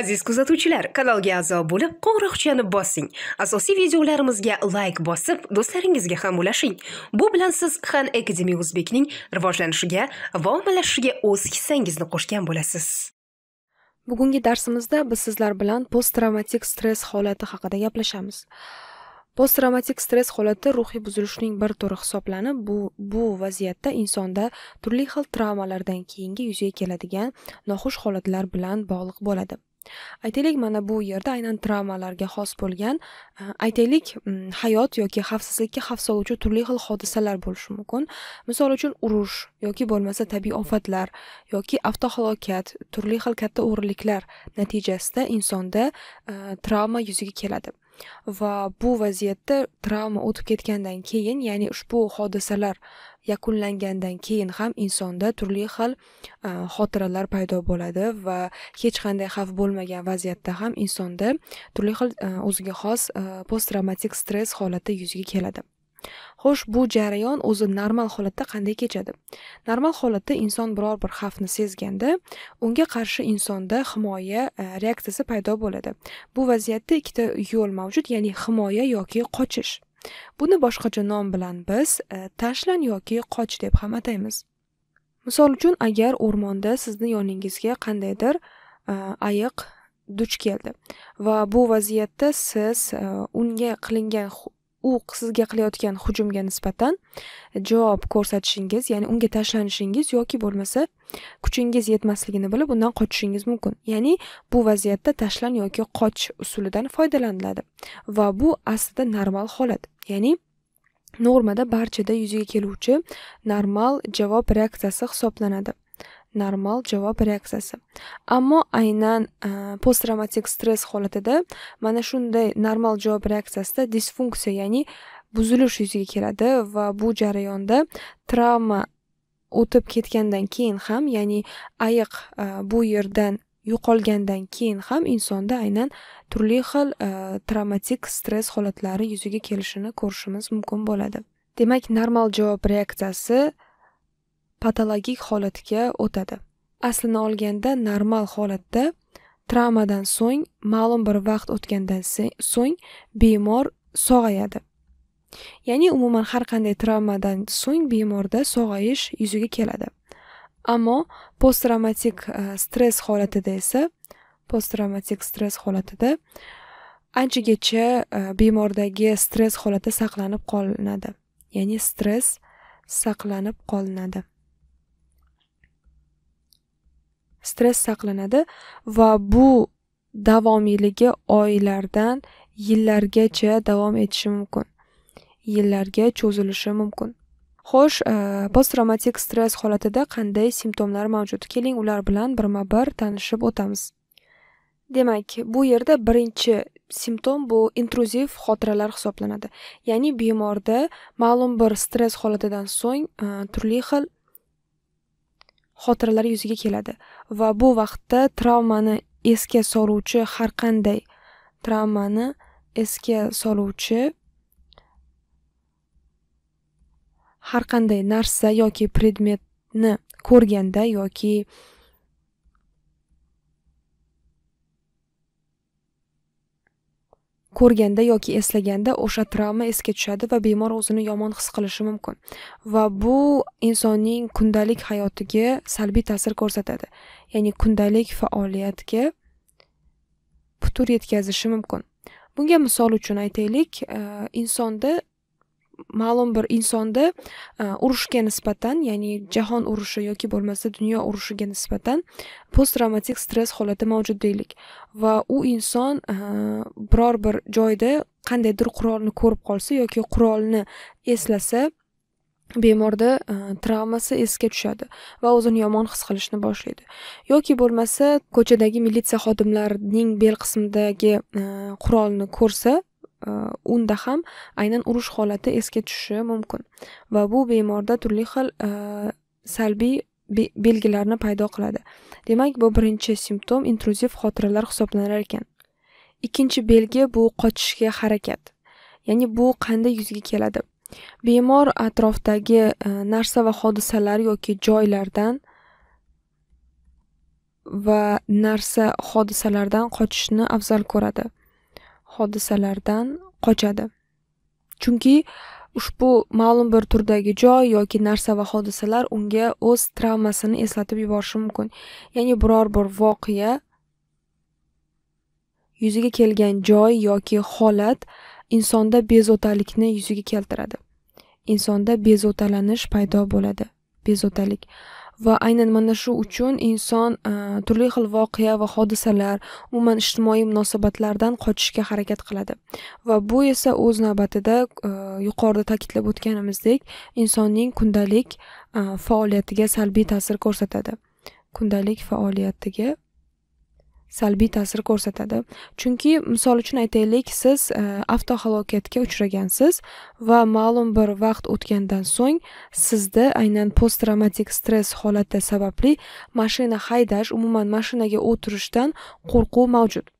aziz kuzatuvchilar kanalga a'zo bo'lib qo'ng'iroqchani bossing asosiy videolarimizga layk bosib do'stlaringizga ham ulashing bu bilan siz han akademi o'zbekning rivojlanishiga va ommalashishiga o'z hissangizni qo'shgan bo'lasiz bugungi darsimizda biz sizlar bilan post travmatik stress holati haqida gaplashamiz post travmatik stress holati ruhiy buzilishning bir turi hisoblanib bu bu vaziyatda insonda turli xil travmalardan keyingi yuzaga keladigan noxush holatlar bilan bog'liq bo'ladi aytaylik mana bu yerda aynan travmalarga xos bo'lgan e, aytaylik hayot yoki xavfsizlikka xavf soluvchi turli xil hodisalar bo'lishi mumkin misol uchun urush yoki bo'lmasa tabiiy ofatlar yoki avtohalokat turli xil katta o'g'riliklar natijasida insonda e, travma yuzaga keladi va bu vaziyatda travma o'tib ketgandan keyin ya'ni ushbu hodisalar yakunlangandan keyin ham insonda turli xil e, xotiralar paydo bo'ladi va hech qanday xavf bo'lmagan vaziyatda ham insonda turli xil e, o'ziga xos e, posttravmatik stress holati yuzaga keladi xo'sh bu jarayon o'zi normal holatda qanday kechadi normal holatda inson biror bir xavfni sezganda unga qarshi insonda himoya e, reaksiyasi paydo bo'ladi bu vaziyatda ikkita yo'l mavjud ya'ni himoya yoki qochish buni boshqacha nom bilan biz e, tashlan yoki qoch deb ham ataymiz misol uchun agar o'rmonda sizni yoningizga qandaydir e, ayiq duch keldi va bu vaziyatda siz unga qilingan u sizga qilayotgan hujumga nisbatan javob ko'rsatishingiz ya'ni unga tashlanishingiz yoki bo'lmasa kuchingiz yetmasligini bilib undan qochishingiz mumkin ya'ni bu vaziyatda tashlan yoki qoch usulidan foydalaniladi va bu aslida normal holat ya'ni normada barchada yuzaga keluvchi normal javob reaksiyasi hisoblanadi normal javob reaksiyasi ammo aynan e, posttraumatik stress holatida mana shunday normal javob reaksiyasida disfunksiya ya'ni buzilish yuzaga keladi va bu jarayonda travma o'tib ketgandan keyin ham ya'ni ayiq e, bu yerdan yo'qolgandan keyin ham insonda aynan turli xil e, travmatik stress holatlari yuzaga kelishini ko'rishimiz mumkin bo'ladi demak normal javob reaksiyasi patologik holatga o'tadi aslini olganda normal holatda travmadan so'ng ma'lum bir vaqt o'tgandan so'ng bemor sog'ayadi ya'ni umuman har qanday travmadan so'ng bemorda sog'ayish yuzaga keladi ammo post e, stress holatida esa post stress holatida anchagacha e, bemordagi stress holati saqlanib qolinadi ya'ni stress saqlanib qolinadi stress saqlanadi va bu davomiyligi oylardan yillargacha davom etishi mumkin yillarga cho'zilishi mumkin xo'sh e, post stress holatida qanday simptomlar mavjud keling ular bilan birma bir tanishib o'tamiz demak bu yerda birinchi simptom bu intruziv xotiralar hisoblanadi ya'ni bemorda ma'lum bir stress holatidan so'ng e, turli xil xotiralar yuzaga keladi va bu vaqtda travmani esga soluvchi har qanday travmani esga soluvchi har qanday narsa yoki predmetni ko'rganda yoki ko'rganda yoki eslaganda o'sha travma esga tushadi va bemor o'zini yomon his qilishi mumkin va bu insonning kundalik hayotiga salbiy ta'sir ko'rsatadi ya'ni kundalik faoliyatga putur yetkazishi mumkin bunga misol uchun aytaylik insonda ma'lum bir insonda e, urushga nisbatan ya'ni jahon urushi yoki bo'lmasa dunyo urushiga nisbatan post travmatik stress holati mavjud deylik va u inson e, biror bir joyda qandaydir qurolni ko'rib qolsa yoki qurolni eslasa bemorda e, travmasi esga tushadi va o'zini yomon his qilishni boshlaydi yoki bo'lmasa ko'chadagi militsiya xodimlarining bel qismidagi qurolni ko'rsa Э, unda ham aynan urush holati esga tushishi mumkin va bu bemorda turli xil e, salbiy belgilarni paydo qiladi demak bu birinchi simptom intruziv xotiralar hisoblanar ekan ikkinchi belgi bu qochishga harakat ya'ni bu qanday yuzga keladi bemor atrofdagi e, narsa va hodisalar yoki joylardan va narsa hodisalardan qochishni afzal ko'radi hodisalardan qochadi chunki ushbu ma'lum bir turdagi joy yoki narsa va hodisalar unga o'z travmasini eslatib yuborishi mumkin ya'ni biror bir voqea yuzaga kelgan joy yoki holat insonda bezovtalikni yuzaga keltiradi insonda bezovtalanish paydo bo'ladi bezovtalik va aynan mana shu uchun inson e, turli xil voqea va hodisalar umuman ijtimoiy munosabatlardan qochishga harakat qiladi va bu esa o'z navbatida e, yuqorida ta'kidlab o'tganimizdek insonning kundalik e, faoliyatiga salbiy ta'sir ko'rsatadi kundalik faoliyatiga salbiy ta'sir ko'rsatadi chunki misol uchun aytaylik siz e, avtohalokatga uchragansiz va ma'lum bir vaqt o'tgandan so'ng sizda aynan post traumatik stress holati sababli mashina haydash umuman mashinaga o'tirishdan qo'rquv mavjud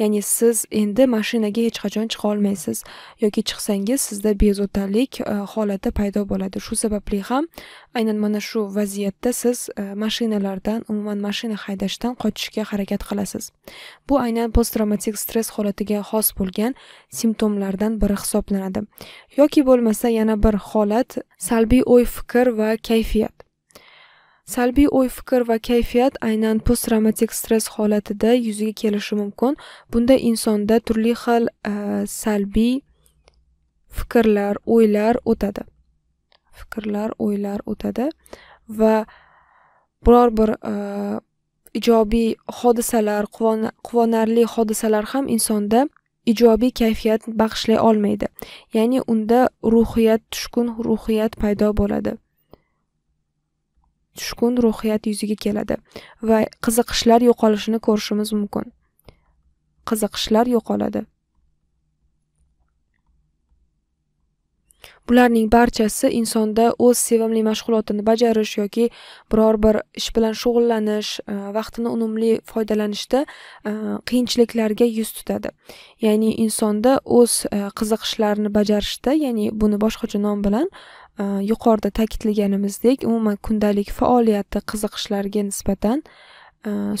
ya'ni siz endi mashinaga hech qachon chiqa olmaysiz yoki chiqsangiz sizda bezovtalik e, holati paydo bo'ladi shu sababli ham aynan mana shu vaziyatda siz e, mashinalardan umuman mashina haydashdan qochishga harakat qilasiz bu aynan post travmatik stress holatiga xos bo'lgan simptomlardan biri hisoblanadi yoki bo'lmasa yana bir holat salbiy o'y fikr va kayfiyat salbiy o'y fikr va kayfiyat aynan posttraumatik stress holatida yuzaga kelishi mumkin bunda insonda turli xil e, salbiy fikrlar o'ylar o'tadi fikrlar o'ylar o'tadi va biror bir e, ijobiy hodisalar quvonarli hodisalar ham insonda ijobiy kayfiyat bag'ishlay olmaydi ya'ni unda ruhiyat tushkun ruhiyat paydo bo'ladi tushkun ruhiyat yuzaga keladi va qiziqishlar yo'qolishini ko'rishimiz mumkin qiziqishlar yo'qoladi bularning barchasi insonda o'z sevimli mashg'ulotini bajarish yoki biror bir ish bilan shug'ullanish e, vaqtini unumli foydalanishda e, qiyinchiliklarga yuz tutadi ya'ni insonda o'z e, qiziqishlarini bajarishda ya'ni buni boshqacha nom bilan yuqorida ta'kidlaganimizdek umuman kundalik faoliyati qiziqishlarga nisbatan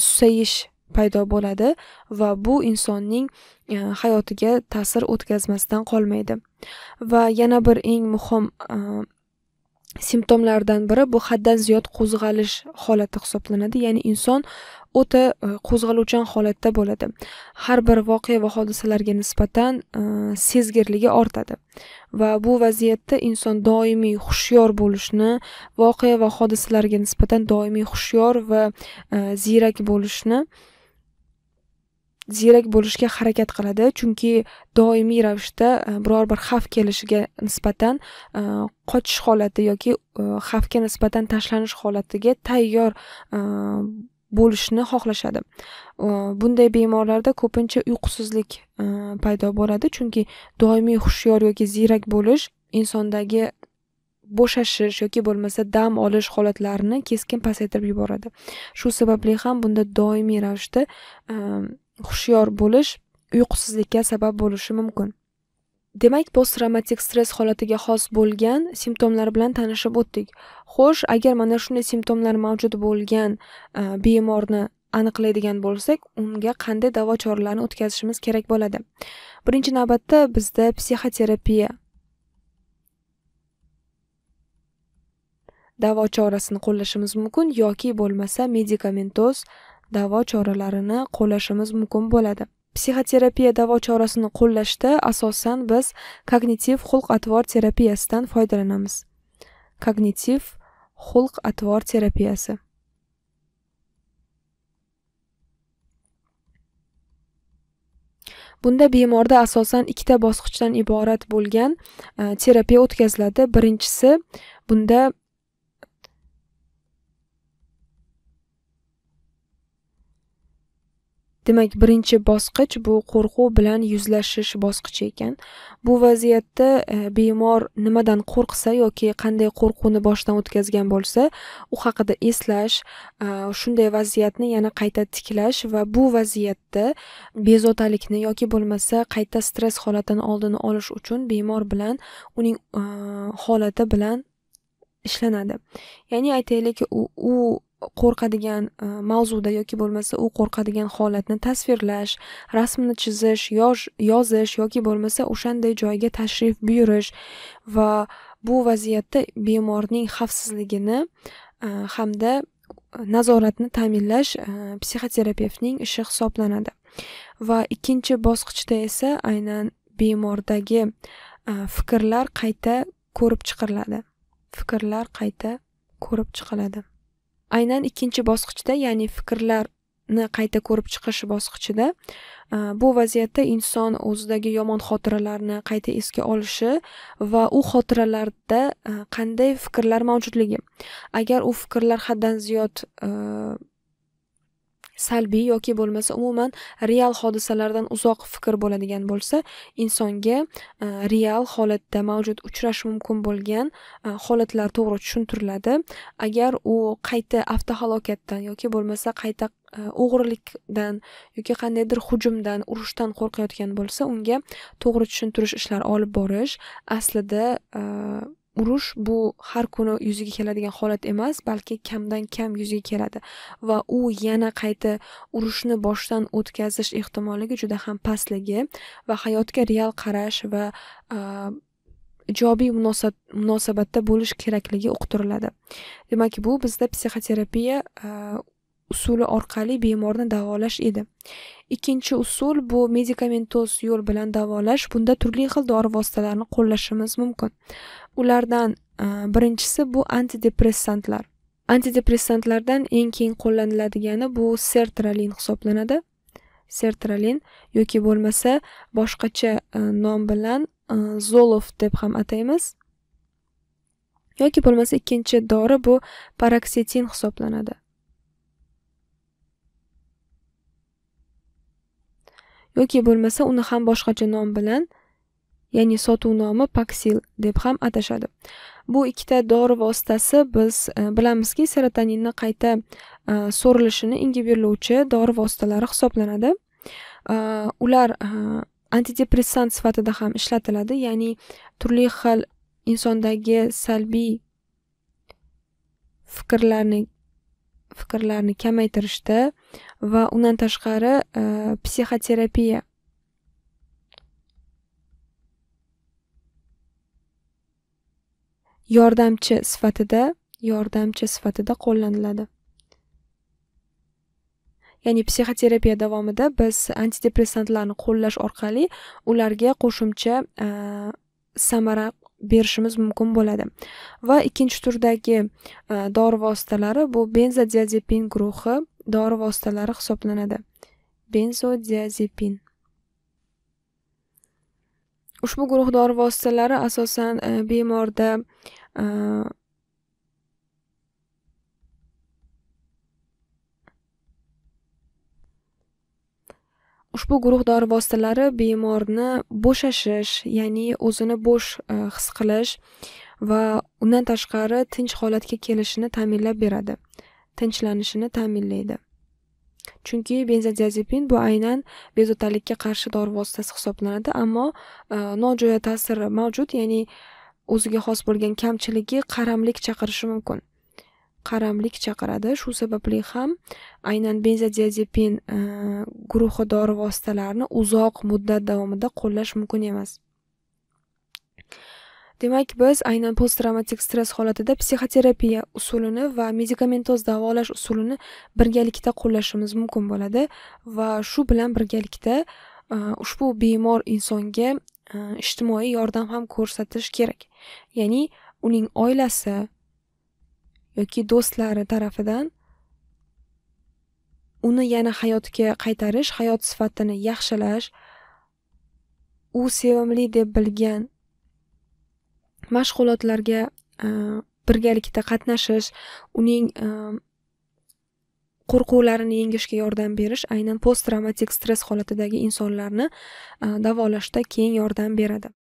susayish paydo bo'ladi va bu insonning e, hayotiga ta'sir o'tkazmasdan qolmaydi va yana bir eng muhim e, simptomlardan biri bu haddan ziyod qo'zg'alish holati hisoblanadi ya'ni inson o'ta e, qo'zg'aluvchan holatda bo'ladi har bir voqea va hodisalarga nisbatan sezgirligi ortadi va bu vaziyatda inson doimiy hushyor bo'lishni voqea va hodisalarga nisbatan doimiy hushyor va ziyrak bo'lishni ziyrak bo'lishga harakat qiladi chunki doimiy ravishda e, biror bir xavf kelishiga nisbatan e, qochish holati yoki e, xavfga nisbatan tashlanish holatiga tayyor bo'lishni xohlashadi bunday bemorlarda ko'pincha uyqusizlik paydo bo'ladi chunki doimiy hushyor yoki ziyrak bo'lish insondagi bo'shashish yoki bo'lmasa dam olish holatlarini keskin pasaytirib yuboradi shu sababli ham bunda doimiy ravishda hushyor bo'lish uyqusizlikka sabab bo'lishi mumkin demak post stress holatiga xos bo'lgan simptomlar bilan tanishib o'tdik xo'sh agar mana shunday simptomlar mavjud bo'lgan e, bemorni aniqlaydigan bo'lsak unga qanday davo choralarini o'tkazishimiz kerak bo'ladi birinchi navbatda bizda psixoterapiya davo chorasini qo'llashimiz mumkin yoki bo'lmasa medikamentoz davo choralarini qo'llashimiz mumkin bo'ladi psixoterapiya davo chorasini qo'llashda asosan biz kognitiv xulq atvor terapiyasidan foydalanamiz kognitiv xulq atvor terapiyasi bunda bemorda asosan ikkita bosqichdan iborat bo'lgan e, terapiya o'tkaziladi birinchisi bunda demak birinchi bosqich bu qo'rquv bilan yuzlashish bosqichi ekan bu vaziyatda e, bemor nimadan qo'rqsa yoki qanday qo'rquvni boshdan o'tkazgan bo'lsa u haqida eslash e, shunday vaziyatni yana qayta tiklash va bu vaziyatda bezovtalikni yoki bo'lmasa qayta stress holatini oldini olish uchun bemor bilan uning e, holati bilan ishlanadi ya'ni aytaylik u, u qo'rqadigan e, mavzuda yoki bo'lmasa u qo'rqadigan holatni tasvirlash rasmni chizish yozish yoki bo'lmasa o'shanday joyga tashrif buyurish va bu vaziyatda bemorning xavfsizligini e, hamda nazoratni ta'minlash e, psixoterapevtning ishi hisoblanadi va ikkinchi bosqichda esa aynan bemordagi fikrlar qayta ko'rib chiqiriladi fikrlar qayta ko'rib chiqiladi aynan ikkinchi bosqichda ya'ni fikrlarni qayta ko'rib chiqish bosqichida e, bu vaziyatda inson o'zidagi yomon xotiralarni qayta esga olishi va u xotiralarda e, qanday fikrlar mavjudligi agar u fikrlar haddan ziyod e, salbiy yoki bo'lmasa umuman real hodisalardan uzoq fikr bo'ladigan bo'lsa insonga e, real holatda mavjud uchrashi mumkin bo'lgan e, holatlar to'g'ri tushuntiriladi agar u qayta avtohalokatdan yoki bo'lmasa qayta e, o'g'rilikdan yoki qandaydir hujumdan urushdan qo'rqayotgan bo'lsa unga to'g'ri tushuntirish ishlari olib borish aslida urush bu har kuni yuzaga keladigan holat emas balki kamdan kam yuzaga keladi va u yana qayta urushni boshdan o'tkazish ehtimolligi juda ham pastligi va hayotga real qarash va ijobiy munosabatda bo'lish kerakligi uqtiriladi demak bu bizda psixoterapiya usuli orqali bemorni davolash edi ikkinchi usul bu medikamentoz yo'l bilan davolash bunda turli xil dori vositalarini qo'llashimiz mumkin ulardan e, birinchisi bu antidepressantlar antidepressantlardan eng keng qo'llaniladigani bu sertralin hisoblanadi sertralin yoki bo'lmasa boshqacha e, nom bilan e, zolof deb ham ataymiz yoki bo'lmasa ikkinchi dori bu paraksetin hisoblanadi yoki bo'lmasa uni ham boshqacha nom bilan ya'ni sotuv nomi paksil deb ham atashadi bu ikkita dori vositasi biz e, bilamizki serotoninni qayta e, so'rilishini ingiberlovchi dori vositalari hisoblanadi e, ular antidepressant sifatida ham ishlatiladi ya'ni turli xil insondagi salbiy fikrlarni fikrlarni kamaytirishda va undan tashqari psixoterapiya yordamchi sifatida yordamchi sifatida qo'llaniladi ya'ni psixoterapiya davomida biz antidepressantlarni qo'llash orqali ularga qo'shimcha e, samara berishimiz mumkin bo'ladi va ikkinchi turdagi e, dori vositalari bu benzodiazepin guruhi dori vositalari hisoblanadi benzodiazepin ushbu guruh dori vositalari asosan e, bemorda e, ushbu guruh dori vositalari bemorni bo'shashish ya'ni o'zini bo'sh e, his qilish va undan tashqari tinch holatga kelishini ta'minlab beradi tinchlanishini ta'minlaydi chunki benzodiazepin bu aynan bezovtalikka qarshi dori vositasi hisoblanadi ammo e, nojo'ya ta'siri mavjud ya'ni o'ziga xos bo'lgan kamchiligi qaramlik chaqirishi mumkin qaramlik chaqiradi shu sababli ham aynan benzodiazepin e, guruhi dori vositalarini uzoq muddat davomida qo'llash mumkin emas demak biz aynan post travmatik stress holatida psixoterapiya usulini va medikamentoz davolash usulini birgalikda qo'llashimiz mumkin bo'ladi va shu bilan birgalikda e, ushbu bemor insonga e, ijtimoiy yordam ham ko'rsatish kerak ya'ni uning oilasi yoki do'stlari tarafidan uni yana hayotga qaytarish hayot sifatini yaxshilash u sevimli deb bilgan mashg'ulotlarga e, birgalikda qatnashish uning e, qo'rquvlarini yengishga yordam berish aynan post travmatik stress holatidagi insonlarni e, davolashda keng yordam beradi